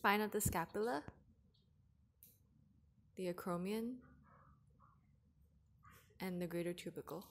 spine of the scapula, the acromion, and the greater tubercle.